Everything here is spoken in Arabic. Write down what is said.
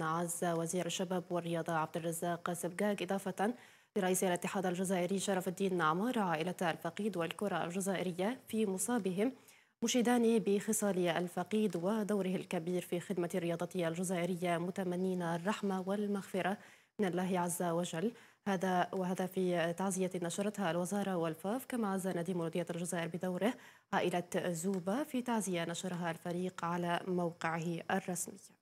عز وزير الشباب والرياضة عبد الرزاق سبقاك إضافة لرئيس الاتحاد الجزائري شرف الدين عمار عائلة الفقيد والكرة الجزائرية في مصابهم مشيدان بخصال الفقيد ودوره الكبير في خدمة الرياضة الجزائرية متمنين الرحمة والمغفرة من الله عز وجل هذا وهذا في تعزية نشرتها الوزارة والفاف كما عز نديم مولودية الجزائر بدوره عائلة زوبا في تعزية نشرها الفريق على موقعه الرسمي